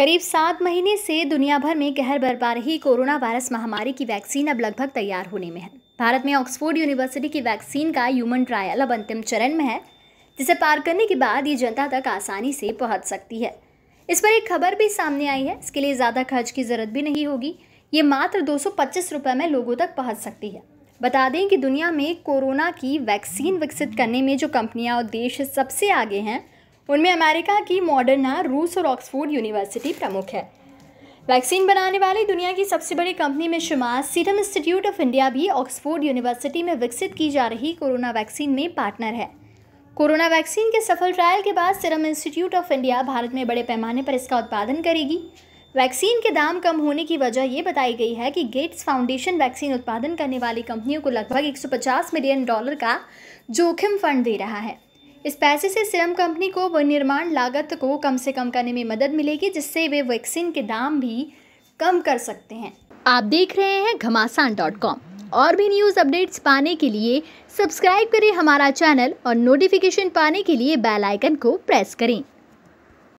करीब सात महीने से दुनिया भर में कहर बरपा रही कोरोना वायरस महामारी की वैक्सीन अब लगभग तैयार होने में है भारत में ऑक्सफोर्ड यूनिवर्सिटी की वैक्सीन का ह्यूमन ट्रायल अब अंतिम चरण में है जिसे पार करने के बाद ये जनता तक आसानी से पहुंच सकती है इस पर एक खबर भी सामने आई है इसके लिए ज़्यादा खर्च की ज़रूरत भी नहीं होगी ये मात्र दो सौ में लोगों तक पहुँच सकती है बता दें कि दुनिया में कोरोना की वैक्सीन विकसित करने में जो कंपनियाँ और देश सबसे आगे हैं उनमें अमेरिका की मॉडर्ना रूस और ऑक्सफोर्ड यूनिवर्सिटी प्रमुख है वैक्सीन बनाने वाली दुनिया की सबसे बड़ी कंपनी में शुमार सीरम इंस्टीट्यूट ऑफ इंडिया भी ऑक्सफोर्ड यूनिवर्सिटी में विकसित की जा रही कोरोना वैक्सीन में पार्टनर है कोरोना वैक्सीन के सफल ट्रायल के बाद serum institute of India Bharat में बड़े पैमाने पर इसका उत्पादन करेगी वैक्सीन के दाम कम होने की वजह ये बताई गई है कि गेट्स फाउंडेशन वैक्सीन उत्पादन करने वाली कंपनियों को लगभग 150 मिलियन डॉलर का जोखिम फंड दे रहा है इस पैसे से सीरम कंपनी को विनिर्माण लागत को कम से कम करने में मदद मिलेगी जिससे वे वैक्सीन के दाम भी कम कर सकते हैं आप देख रहे हैं घमासान डॉट कॉम और भी न्यूज़ अपडेट्स पाने के लिए सब्सक्राइब करें हमारा चैनल और नोटिफिकेशन पाने के लिए बेल आइकन को प्रेस करें